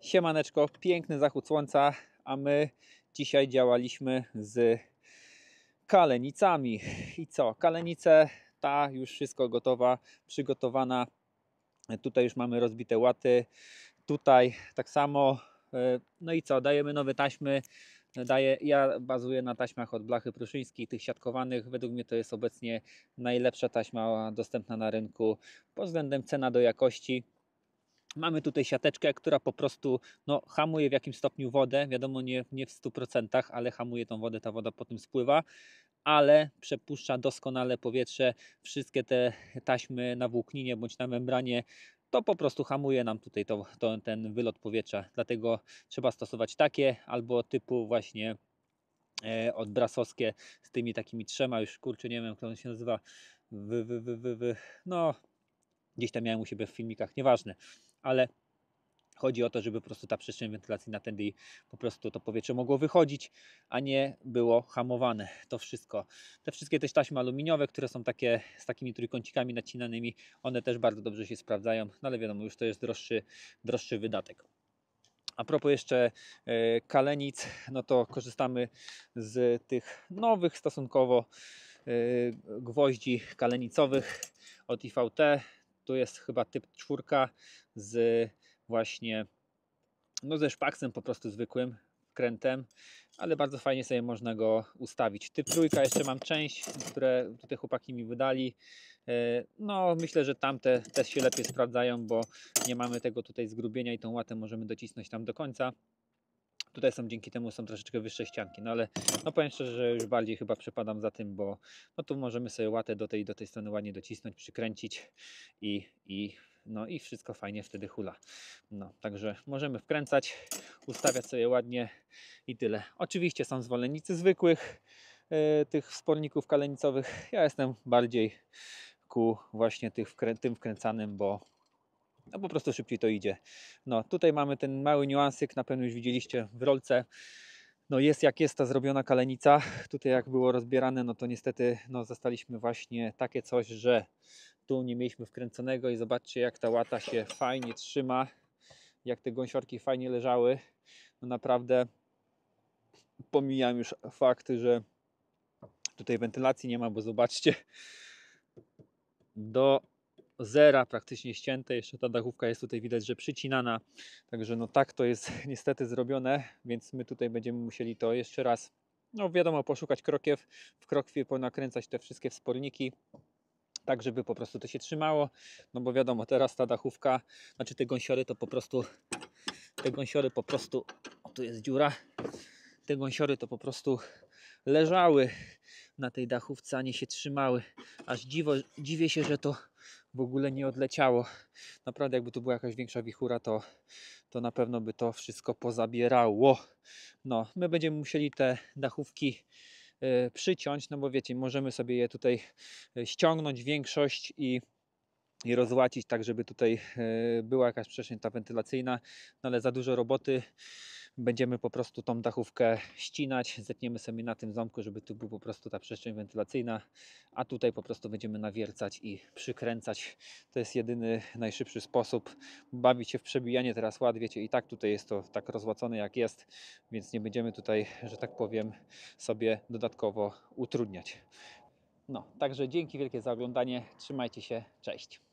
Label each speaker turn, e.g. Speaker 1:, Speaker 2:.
Speaker 1: Siemaneczko, piękny zachód słońca, a my dzisiaj działaliśmy z kalenicami. I co? Kalenice, ta już wszystko gotowa, przygotowana. Tutaj już mamy rozbite łaty, tutaj tak samo. E, no i co? Dajemy nowe taśmy. Daję, ja bazuję na taśmach od Blachy Pruszyńskiej, tych siatkowanych. Według mnie to jest obecnie najlepsza taśma dostępna na rynku pod względem cena do jakości. Mamy tutaj siateczkę, która po prostu no, hamuje w jakimś stopniu wodę. Wiadomo, nie, nie w 100%, ale hamuje tą wodę, ta woda potem spływa ale przepuszcza doskonale powietrze. Wszystkie te taśmy na włókninie bądź na membranie to po prostu hamuje nam tutaj to, to, ten wylot powietrza. Dlatego trzeba stosować takie albo typu właśnie e, odbrasowskie z tymi takimi trzema, już kurczę nie wiem jak on się nazywa, wy wy wy wy wy, no gdzieś tam miałem u siebie w filmikach, nieważne ale Chodzi o to, żeby po prostu ta przestrzeń wentylacji na tędy po prostu to powietrze mogło wychodzić, a nie było hamowane. To wszystko. Te wszystkie też taśmy aluminiowe, które są takie z takimi trójkącikami nacinanymi, one też bardzo dobrze się sprawdzają, no ale wiadomo, już to jest droższy, droższy wydatek. A propos jeszcze e, kalenic, no to korzystamy z tych nowych stosunkowo e, gwoździ kalenicowych od IVT. Tu jest chyba typ czwórka z właśnie no ze szpaksem po prostu zwykłym, krętem, ale bardzo fajnie sobie można go ustawić. Typ trójka, jeszcze mam część, które tutaj chłopaki mi wydali. E, no, myślę, że tamte też się lepiej sprawdzają, bo nie mamy tego tutaj zgrubienia i tą łatę możemy docisnąć tam do końca. Tutaj są dzięki temu są troszeczkę wyższe ścianki, no ale no powiem szczerze, że już bardziej chyba przepadam za tym, bo no tu możemy sobie łatę do tej, do tej strony ładnie docisnąć, przykręcić i, i no i wszystko fajnie wtedy hula. No, także możemy wkręcać, ustawiać sobie ładnie i tyle. Oczywiście są zwolennicy zwykłych e, tych sporników kalenicowych. Ja jestem bardziej ku właśnie tych wkrę tym wkręcanym, bo no po prostu szybciej to idzie. No tutaj mamy ten mały niuansyk, na pewno już widzieliście w rolce. No jest jak jest ta zrobiona kalenica. Tutaj jak było rozbierane, no to niestety no zastaliśmy właśnie takie coś, że tu nie mieliśmy wkręconego i zobaczcie jak ta łata się fajnie trzyma, jak te gąsiorki fajnie leżały. No naprawdę pomijam już fakt, że tutaj wentylacji nie ma, bo zobaczcie do zera praktycznie ścięte, jeszcze ta dachówka jest tutaj widać, że przycinana, także no tak to jest niestety zrobione, więc my tutaj będziemy musieli to jeszcze raz no wiadomo, poszukać krokiew, w krokwie ponakręcać te wszystkie wsporniki, tak, żeby po prostu to się trzymało, no bo wiadomo, teraz ta dachówka, znaczy te gąsiory to po prostu, te gąsiory po prostu, o tu jest dziura, te gąsiory to po prostu leżały na tej dachówce, a nie się trzymały. Aż dziwo, dziwię się, że to w ogóle nie odleciało. Naprawdę, jakby tu była jakaś większa wichura, to, to na pewno by to wszystko pozabierało. No, my będziemy musieli te dachówki E, przyciąć, no bo wiecie, możemy sobie je tutaj e, ściągnąć większość i i rozłacić tak, żeby tutaj e, była jakaś przestrzeń ta wentylacyjna, no ale za dużo roboty będziemy po prostu tą dachówkę ścinać, zetniemy sobie na tym ząbku, żeby tu była po prostu ta przestrzeń wentylacyjna, a tutaj po prostu będziemy nawiercać i przykręcać. To jest jedyny najszybszy sposób. Bawić się w przebijanie teraz ład, wiecie, i tak tutaj jest to tak rozłacone jak jest, więc nie będziemy tutaj, że tak powiem, sobie dodatkowo utrudniać. No, także dzięki wielkie za oglądanie, trzymajcie się, cześć.